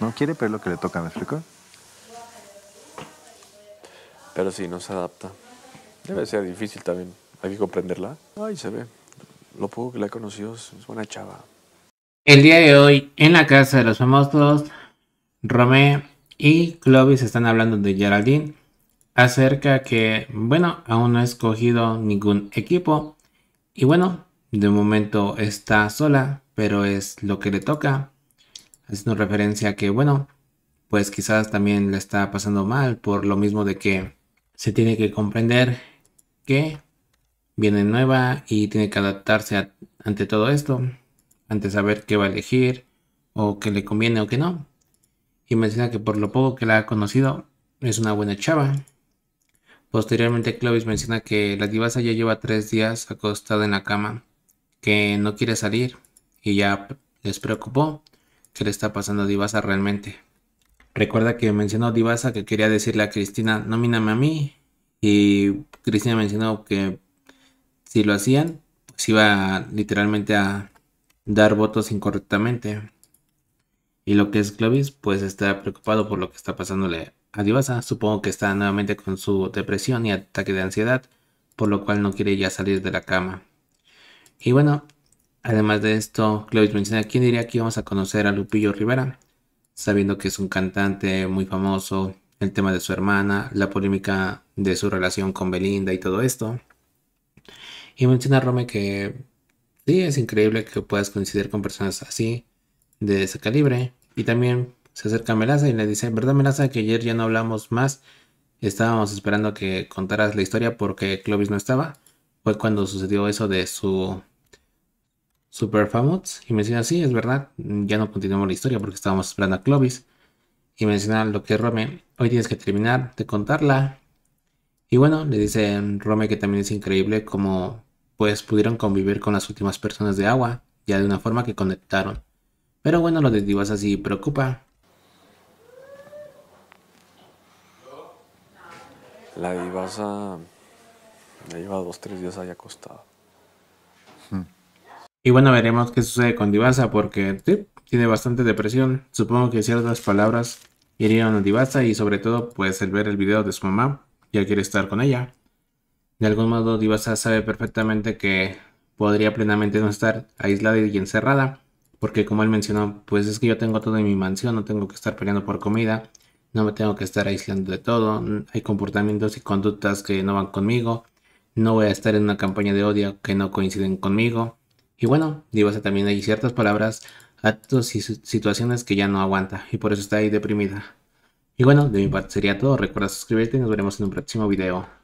No quiere, pero lo que le toca, ¿me explico? Pero sí, no se adapta. Debe ser difícil también. Hay que comprenderla. Ay, se ve. Lo poco que la he conocido es buena chava. El día de hoy, en la casa de los famosos, Romé y Clovis están hablando de Geraldine acerca que, bueno, aún no ha escogido ningún equipo. Y bueno, de momento está sola, pero es lo que le toca haciendo referencia a que, bueno, pues quizás también le está pasando mal por lo mismo de que se tiene que comprender que viene nueva y tiene que adaptarse ante todo esto, ante saber qué va a elegir o qué le conviene o qué no. Y menciona que por lo poco que la ha conocido es una buena chava. Posteriormente Clovis menciona que la divasa ya lleva tres días acostada en la cama, que no quiere salir y ya les preocupó qué le está pasando a Divasa realmente. Recuerda que mencionó Divasa que quería decirle a Cristina, nómíname a mí. Y Cristina mencionó que si lo hacían, pues iba literalmente a dar votos incorrectamente. Y lo que es Clovis, pues está preocupado por lo que está pasándole a Divasa. Supongo que está nuevamente con su depresión y ataque de ansiedad, por lo cual no quiere ya salir de la cama. Y bueno, Además de esto, Clovis menciona, ¿quién diría que vamos a conocer a Lupillo Rivera? Sabiendo que es un cantante muy famoso, el tema de su hermana, la polémica de su relación con Belinda y todo esto. Y menciona a Rome que sí, es increíble que puedas coincidir con personas así, de ese calibre. Y también se acerca a Melaza y le dice, ¿verdad Melaza que ayer ya no hablamos más? Estábamos esperando que contaras la historia porque Clovis no estaba. Fue cuando sucedió eso de su Super Famous y menciona, sí, es verdad, ya no continuamos la historia porque estábamos esperando a Clovis. Y menciona ah, lo que Rome, hoy tienes que terminar de contarla. Y bueno, le dice Rome que también es increíble como pues pudieron convivir con las últimas personas de agua, ya de una forma que conectaron. Pero bueno, lo de Divas así preocupa. La Divasa me lleva dos, tres días ahí acostado hmm. Y bueno, veremos qué sucede con Divasa porque tiene bastante depresión. Supongo que ciertas palabras irían a Divasa y sobre todo pues el ver el video de su mamá, ya quiere estar con ella. De algún modo Divasa sabe perfectamente que podría plenamente no estar aislada y encerrada, porque como él mencionó, pues es que yo tengo todo en mi mansión, no tengo que estar peleando por comida, no me tengo que estar aislando de todo, hay comportamientos y conductas que no van conmigo, no voy a estar en una campaña de odio que no coinciden conmigo, y bueno, digo, también hay ciertas palabras, actos y situaciones que ya no aguanta y por eso está ahí deprimida. Y bueno, de mi parte sería todo. Recuerda suscribirte y nos veremos en un próximo video.